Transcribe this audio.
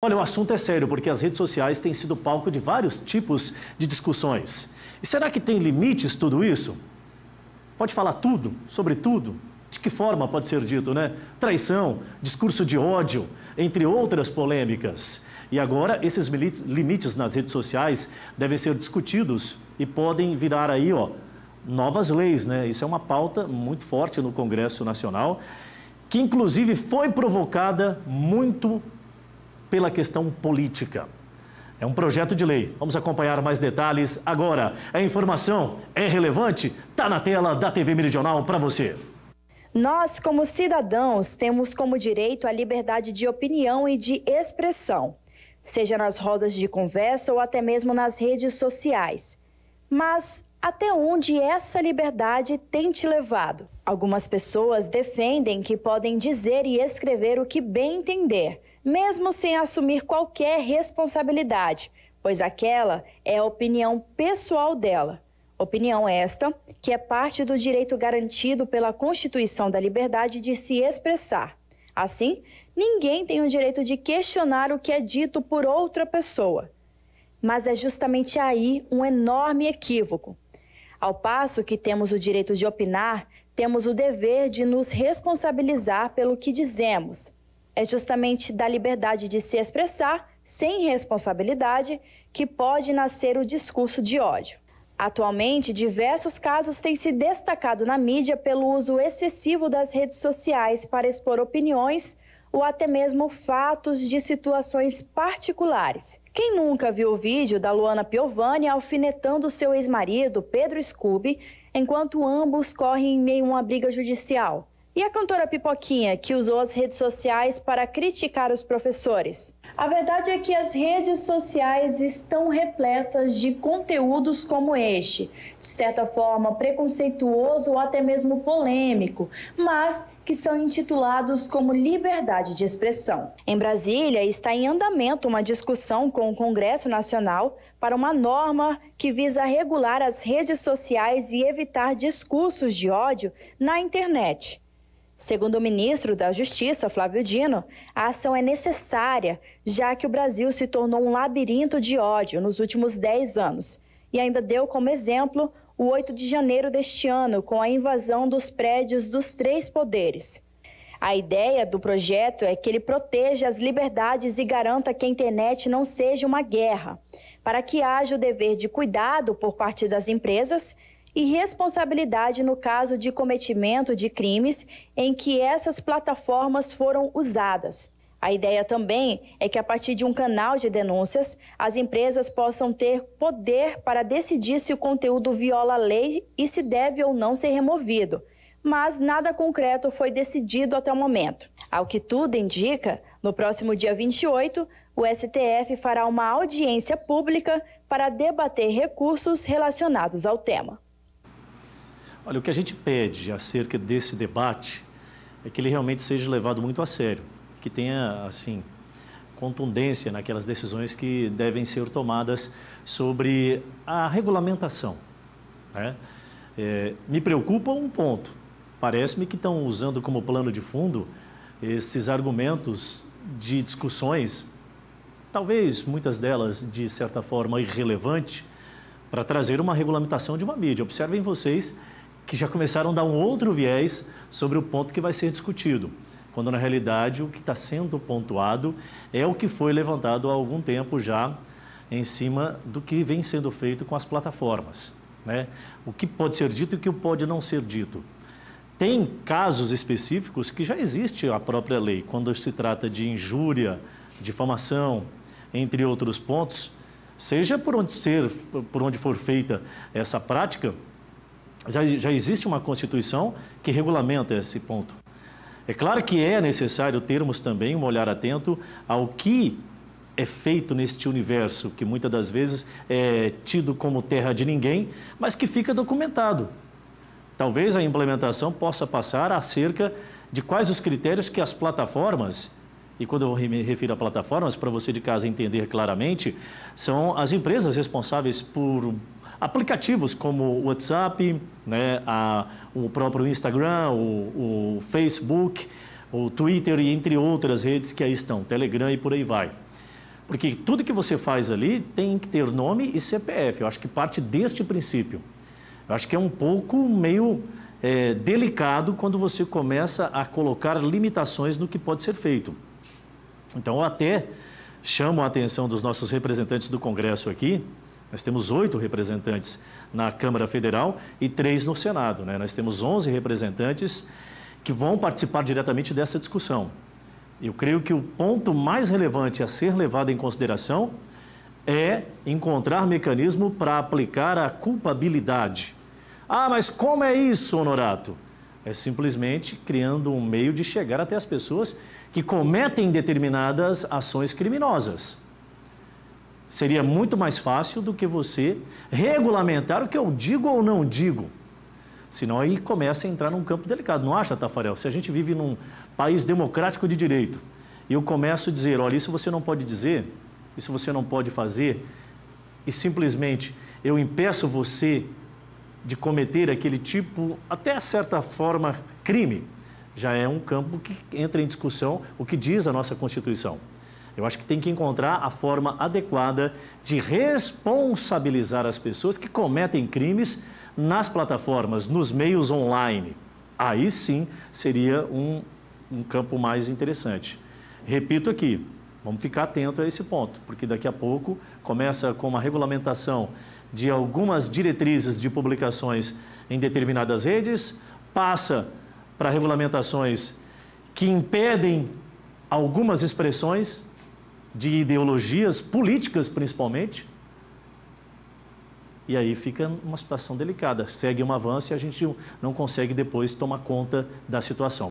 Olha, o assunto é sério, porque as redes sociais têm sido palco de vários tipos de discussões. E será que tem limites tudo isso? Pode falar tudo, sobre tudo? De que forma pode ser dito, né? Traição, discurso de ódio, entre outras polêmicas. E agora, esses limites nas redes sociais devem ser discutidos e podem virar aí, ó, novas leis, né? Isso é uma pauta muito forte no Congresso Nacional, que inclusive foi provocada muito pela questão política. É um projeto de lei. Vamos acompanhar mais detalhes agora. A informação é relevante? Está na tela da TV Meridional para você. Nós, como cidadãos, temos como direito a liberdade de opinião e de expressão, seja nas rodas de conversa ou até mesmo nas redes sociais. Mas até onde essa liberdade tem te levado? Algumas pessoas defendem que podem dizer e escrever o que bem entender mesmo sem assumir qualquer responsabilidade, pois aquela é a opinião pessoal dela. Opinião esta que é parte do direito garantido pela Constituição da liberdade de se expressar. Assim, ninguém tem o direito de questionar o que é dito por outra pessoa. Mas é justamente aí um enorme equívoco. Ao passo que temos o direito de opinar, temos o dever de nos responsabilizar pelo que dizemos é justamente da liberdade de se expressar sem responsabilidade que pode nascer o discurso de ódio. Atualmente, diversos casos têm se destacado na mídia pelo uso excessivo das redes sociais para expor opiniões ou até mesmo fatos de situações particulares. Quem nunca viu o vídeo da Luana Piovani alfinetando seu ex-marido, Pedro Scooby, enquanto ambos correm em meio a uma briga judicial? E a cantora Pipoquinha, que usou as redes sociais para criticar os professores? A verdade é que as redes sociais estão repletas de conteúdos como este, de certa forma preconceituoso ou até mesmo polêmico, mas que são intitulados como liberdade de expressão. Em Brasília, está em andamento uma discussão com o Congresso Nacional para uma norma que visa regular as redes sociais e evitar discursos de ódio na internet. Segundo o ministro da Justiça, Flávio Dino, a ação é necessária, já que o Brasil se tornou um labirinto de ódio nos últimos 10 anos. E ainda deu como exemplo o 8 de janeiro deste ano, com a invasão dos prédios dos três poderes. A ideia do projeto é que ele proteja as liberdades e garanta que a internet não seja uma guerra, para que haja o dever de cuidado por parte das empresas e responsabilidade no caso de cometimento de crimes em que essas plataformas foram usadas. A ideia também é que, a partir de um canal de denúncias, as empresas possam ter poder para decidir se o conteúdo viola a lei e se deve ou não ser removido. Mas nada concreto foi decidido até o momento. Ao que tudo indica, no próximo dia 28, o STF fará uma audiência pública para debater recursos relacionados ao tema. Olha, o que a gente pede acerca desse debate é que ele realmente seja levado muito a sério, que tenha, assim, contundência naquelas decisões que devem ser tomadas sobre a regulamentação. Né? É, me preocupa um ponto. Parece-me que estão usando como plano de fundo esses argumentos de discussões, talvez muitas delas de certa forma irrelevante, para trazer uma regulamentação de uma mídia. Observem vocês que já começaram a dar um outro viés sobre o ponto que vai ser discutido, quando na realidade o que está sendo pontuado é o que foi levantado há algum tempo já em cima do que vem sendo feito com as plataformas. Né? O que pode ser dito e o que pode não ser dito. Tem casos específicos que já existe a própria lei, quando se trata de injúria, difamação, entre outros pontos, seja por onde, ser, por onde for feita essa prática, já, já existe uma Constituição que regulamenta esse ponto. É claro que é necessário termos também um olhar atento ao que é feito neste universo, que muitas das vezes é tido como terra de ninguém, mas que fica documentado. Talvez a implementação possa passar acerca de quais os critérios que as plataformas, e quando eu me refiro a plataformas, para você de casa entender claramente, são as empresas responsáveis por aplicativos como o WhatsApp, né, a, o próprio Instagram, o, o Facebook, o Twitter e entre outras redes que aí estão, Telegram e por aí vai. Porque tudo que você faz ali tem que ter nome e CPF. Eu acho que parte deste princípio. Eu acho que é um pouco meio é, delicado quando você começa a colocar limitações no que pode ser feito. Então, eu até chamo a atenção dos nossos representantes do Congresso aqui nós temos oito representantes na Câmara Federal e três no Senado. Né? Nós temos onze representantes que vão participar diretamente dessa discussão. Eu creio que o ponto mais relevante a ser levado em consideração é encontrar mecanismo para aplicar a culpabilidade. Ah, mas como é isso, Honorato? É simplesmente criando um meio de chegar até as pessoas que cometem determinadas ações criminosas. Seria muito mais fácil do que você regulamentar o que eu digo ou não digo. Senão aí começa a entrar num campo delicado. Não acha, Tafarel? Se a gente vive num país democrático de direito e eu começo a dizer, olha, isso você não pode dizer, isso você não pode fazer, e simplesmente eu impeço você de cometer aquele tipo, até certa forma, crime, já é um campo que entra em discussão o que diz a nossa Constituição. Eu acho que tem que encontrar a forma adequada de responsabilizar as pessoas que cometem crimes nas plataformas, nos meios online. Aí sim seria um, um campo mais interessante. Repito aqui, vamos ficar atento a esse ponto, porque daqui a pouco começa com uma regulamentação de algumas diretrizes de publicações em determinadas redes, passa para regulamentações que impedem algumas expressões de ideologias políticas, principalmente. E aí fica uma situação delicada. Segue um avanço e a gente não consegue depois tomar conta da situação.